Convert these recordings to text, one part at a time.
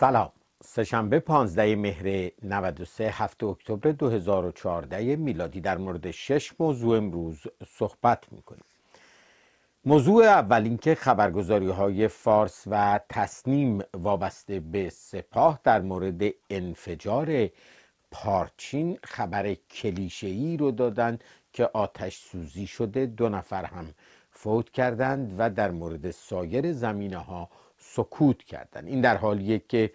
سلام سهشنبه 15 مهر 93 هفته اکتبر 2014 میلادی در مورد شش موضوع امروز صحبت میکنیم موضوع اول اینکه خبرگزاری های فارس و تصنیم وابسته به سپاه در مورد انفجار پارچین خبر کلیشه ای رو دادن که آتش سوزی شده دو نفر هم فوت کردند و در مورد سایر زمینه ها سکوت کردن این در حالیه که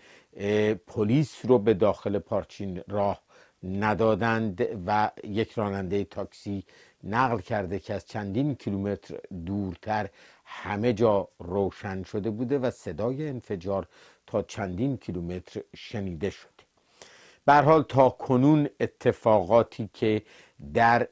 پلیس رو به داخل پارچین راه ندادند و یک راننده تاکسی نقل کرده که از چندین کیلومتر دورتر همه جا روشن شده بوده و صدای انفجار تا چندین کیلومتر شنیده شد حال تا کنون اتفاقاتی که در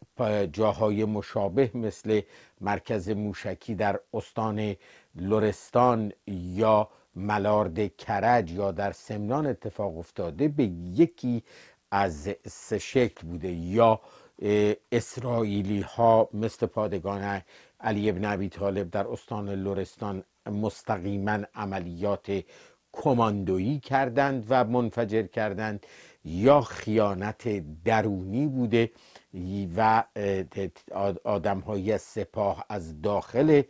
جاهای مشابه مثل مرکز موشکی در استان لرستان یا ملارد کرج یا در سمنان اتفاق افتاده به یکی از سه شکل بوده یا اسرائیلی ها مثل پادگان علی ابن ابی طالب در استان لرستان مستقیما عملیات کماندویی کردند و منفجر کردند یا خیانت درونی بوده و آدم های سپاه از داخل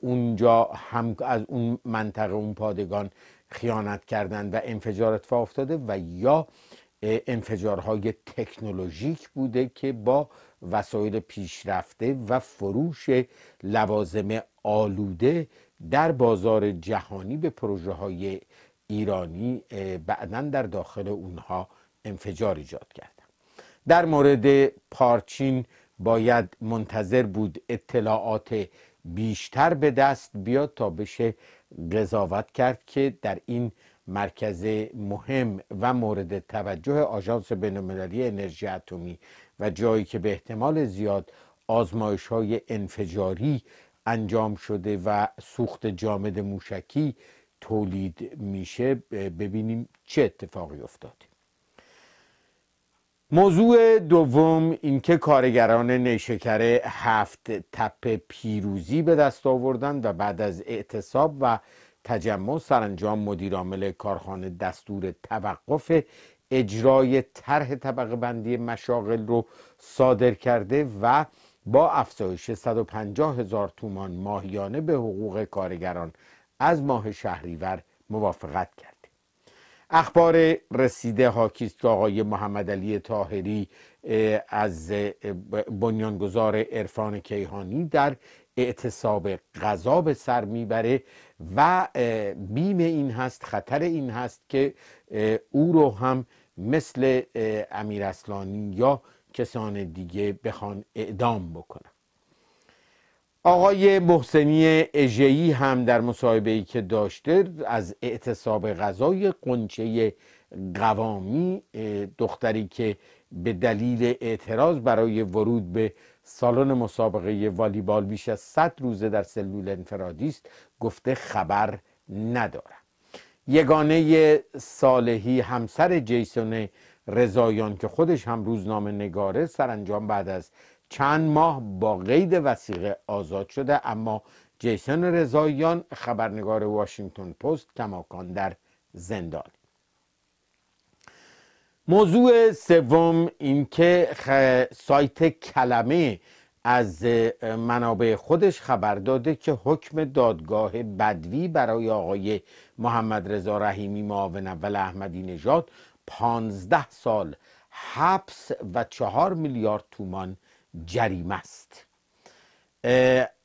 اونجا هم از اون منطقه اون پادگان خیانت کردن و انفجار اتفاق افتاده و یا انفجارهای تکنولوژیک بوده که با وسایل پیشرفته و فروش لوازم آلوده در بازار جهانی به پروژه های ایرانی بعدا در داخل اونها انفجار ایجاد کردن در مورد پارچین باید منتظر بود اطلاعات بیشتر به دست بیاد تا بشه قضاوت کرد که در این مرکز مهم و مورد توجه آژانس بینالمللی انرژی اتمی و جایی که به احتمال زیاد آزمایش های انفجاری انجام شده و سوخت جامد موشکی تولید میشه ببینیم چه اتفاقی افتاده موضوع دوم اینکه کارگران نیشکر هفت تپه پیروزی به دست آوردن و بعد از اعتصاب و تجمع سرانجام مدیرعامل کارخانه دستور توقف اجرای طرح طبقه بندی مشاغل رو صادر کرده و با افزایش 150 هزار تومان ماهیانه به حقوق کارگران از ماه شهریور موافقت کرد اخبار رسیده ها کیست که آقای محمد علی تاهری از بنیانگذار عرفان کیهانی در اعتصاب غذا به سر میبره و بیم این هست خطر این هست که او رو هم مثل امیر اسلانی یا کسان دیگه بخوان اعدام بکنه آقای محسنی اجهی هم در مصاحبه ای که داشته از اعتصاب غذای قنچه قوامی دختری که به دلیل اعتراض برای ورود به سالن مسابقه والیبال بیش از 100 روزه در سلول انفرادی است گفته خبر ندارم یگانه صالحی همسر جیسون رضایان که خودش هم روزنامه نگاره سرانجام بعد از چند ماه با قید وسیقه آزاد شده اما جیسون رضاییان خبرنگار واشنگتن پست کماکان در زندان موضوع سوم اینکه سایت کلمه از منابع خودش خبر داده که حکم دادگاه بدوی برای آقای محمد رضا رحیمی معاون اول احمدی نژاد 15 سال حبس و چهار میلیارد تومان جریمه است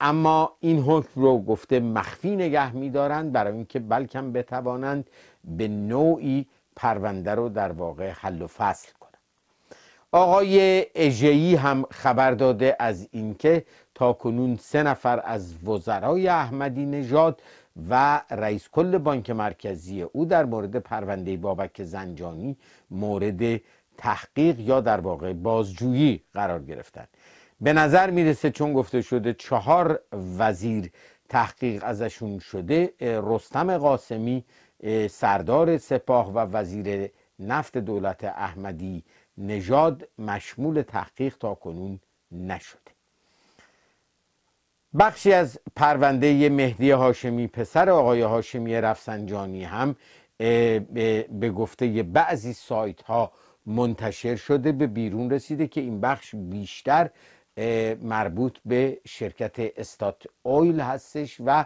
اما این حکم رو گفته مخفی نگه میدارند برای اینکه بلکم بتوانند به نوعی پرونده رو در واقع حل و فصل کنند آقای اژه‌ای هم خبر داده از اینکه تا کنون سه نفر از وزرای احمدی نژاد و رئیس کل بانک مرکزی او در مورد پرونده بابک زنجانی مورد تحقیق یا در واقع بازجویی قرار گرفتن به نظر میرسه چون گفته شده چهار وزیر تحقیق ازشون شده رستم قاسمی سردار سپاه و وزیر نفت دولت احمدی نژاد مشمول تحقیق تا کنون نشده بخشی از پرونده مهدی هاشمی پسر آقای هاشمی رفسنجانی هم به گفته بعضی سایت ها منتشر شده به بیرون رسیده که این بخش بیشتر مربوط به شرکت استات اویل هستش و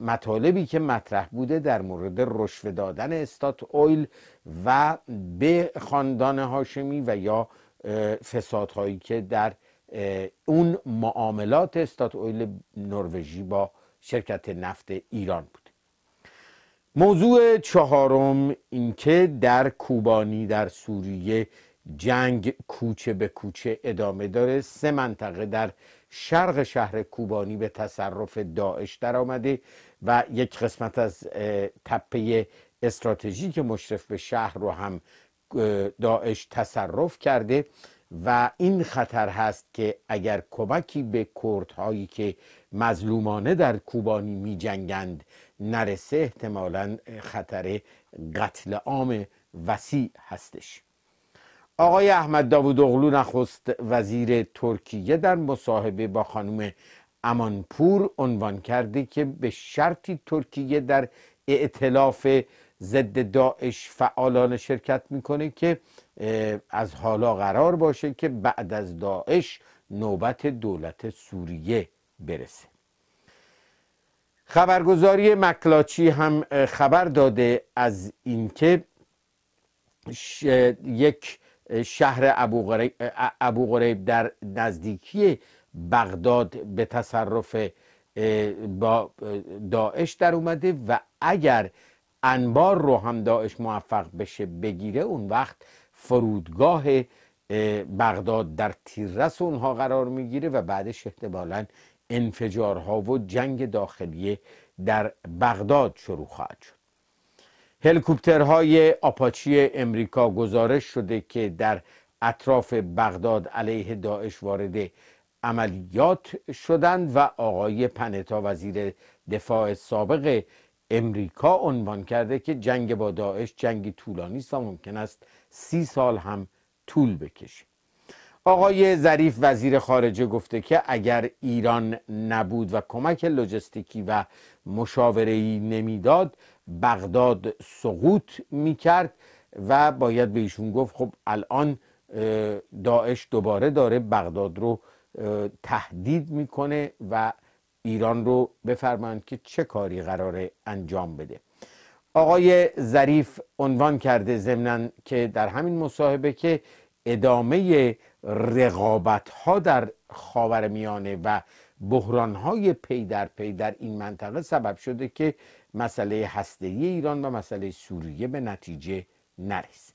مطالبی که مطرح بوده در مورد رشوه دادن استات اویل و به خاندان هاشمی و یا فسادهایی که در اون معاملات استات اویل نروژی با شرکت نفت ایران بود موضوع چهارم اینکه در کوبانی در سوریه جنگ کوچه به کوچه ادامه داره سه منطقه در شرق شهر کوبانی به تصرف داعش در آمده و یک قسمت از تپه استراتژیک مشرف به شهر رو هم داعش تصرف کرده و این خطر هست که اگر کمکی به کردهایی که مظلومانه در کوبانی می جنگند نرسه احتمالا خطر قتل عام وسیع هستش آقای احمد داوود اغلو نخست وزیر ترکیه در مصاحبه با خانم امانپور عنوان کرده که به شرطی ترکیه در اعتلاف ضد داعش فعالان شرکت میکنه که از حالا قرار باشه که بعد از داعش نوبت دولت سوریه برسه خبرگزاری مکلاچی هم خبر داده از اینکه یک شهر ابو غریب در نزدیکی بغداد به تصرف با داعش در اومده و اگر انبار رو هم داعش موفق بشه بگیره اون وقت فرودگاه بغداد در تیررس اونها قرار میگیره و بعدش احتمالا انفجارها و جنگ داخلی در بغداد شروع خواهد شد هلیکوپترهای آپاچی امریکا گزارش شده که در اطراف بغداد علیه داعش وارد عملیات شدند و آقای پنتا وزیر دفاع سابق امریکا عنوان کرده که جنگ با داعش جنگی طولانی است و ممکن است سی سال هم طول بکشه آقای ظریف وزیر خارجه گفته که اگر ایران نبود و کمک لوجستیکی و ای نمیداد بغداد سقوط میکرد و باید به ایشون گفت خب الان داعش دوباره داره بغداد رو تهدید میکنه و ایران رو بفرمایند که چه کاری قراره انجام بده آقای ظریف عنوان کرده ضمنا که در همین مصاحبه که ادامه رقابت ها در خاور میانه و بحران های پی در پی در این منطقه سبب شده که مسئله هسته ایران و مسئله سوریه به نتیجه نرسید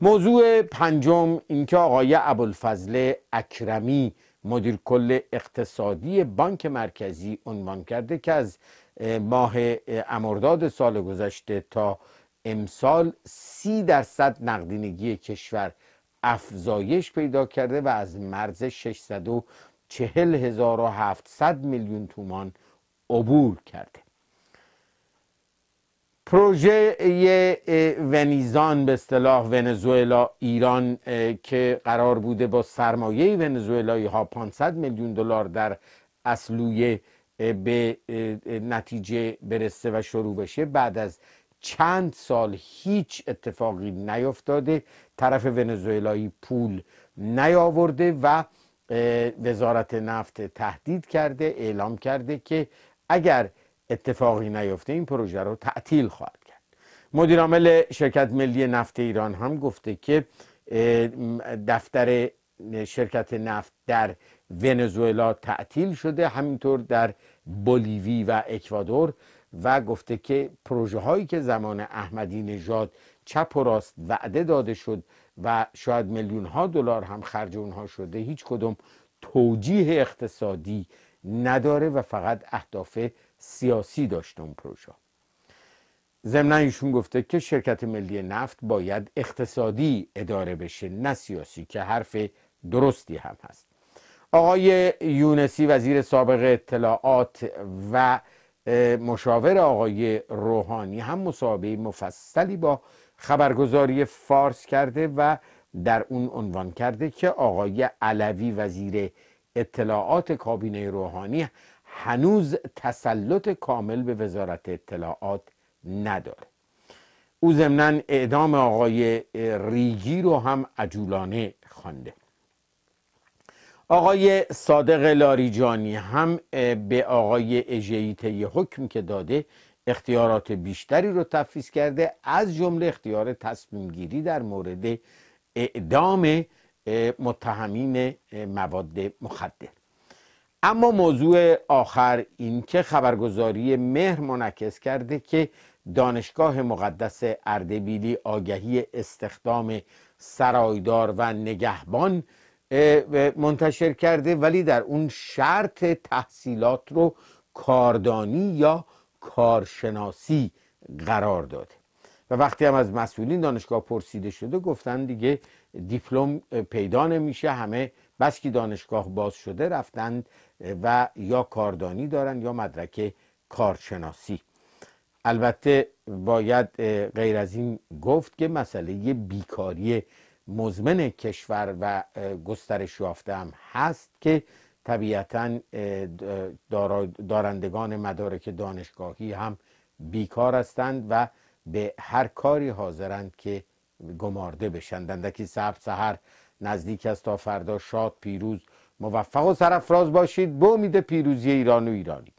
موضوع پنجم اینکه آقای ابوالفضل اکرمی مدیر کل اقتصادی بانک مرکزی عنوان کرده که از ماه امرداد سال گذشته تا امسال سی درصد نقدینگی کشور افزایش پیدا کرده و از مرز 640.700 میلیون تومان عبور کرده پروژه ونیزان به اصطلاح ونزوئلا ایران که قرار بوده با سرمایه ونزوئلایی ها 500 میلیون دلار در اصلویه به نتیجه برسه و شروع بشه بعد از چند سال هیچ اتفاقی نیفتاده طرف ونزوئلایی پول نیاورده و وزارت نفت تهدید کرده اعلام کرده که اگر اتفاقی نیفته این پروژه رو تعطیل خواهد کرد مدیر عامل شرکت ملی نفت ایران هم گفته که دفتر شرکت نفت در ونزوئلا تعطیل شده همینطور در بولیوی و اکوادور و گفته که پروژه هایی که زمان احمدی نژاد چپ و راست وعده داده شد و شاید میلیون ها دلار هم خرج اونها شده هیچ کدوم توجیه اقتصادی نداره و فقط اهداف سیاسی داشته اون پروژه زمنا ایشون گفته که شرکت ملی نفت باید اقتصادی اداره بشه نه سیاسی که حرف درستی هم هست آقای یونسی وزیر سابق اطلاعات و مشاور آقای روحانی هم مصاحبه مفصلی با خبرگزاری فارس کرده و در اون عنوان کرده که آقای علوی وزیر اطلاعات کابینه روحانی هنوز تسلط کامل به وزارت اطلاعات نداره او ضمنا اعدام آقای ریگی رو هم عجولانه خوانده آقای صادق لاریجانی هم به آقای اجهیته حکم که داده اختیارات بیشتری رو تفیز کرده از جمله اختیار تصمیم گیری در مورد اعدام متهمین مواد مخدر اما موضوع آخر این که خبرگزاری مهر منعکس کرده که دانشگاه مقدس اردبیلی آگهی استخدام سرایدار و نگهبان منتشر کرده ولی در اون شرط تحصیلات رو کاردانی یا کارشناسی قرار داده و وقتی هم از مسئولین دانشگاه پرسیده شده گفتن دیگه دیپلم پیدا نمیشه همه بس که دانشگاه باز شده رفتند و یا کاردانی دارن یا مدرک کارشناسی البته باید غیر از این گفت که مسئله بیکاری مزمن کشور و گسترش یافته هم هست که طبیعتا دارندگان مدارک دانشگاهی هم بیکار هستند و به هر کاری حاضرند که گمارده بشند اندکی سبز سهر نزدیک است تا فردا شاد پیروز موفق و سرفراز باشید به امید پیروزی ایران و ایرانی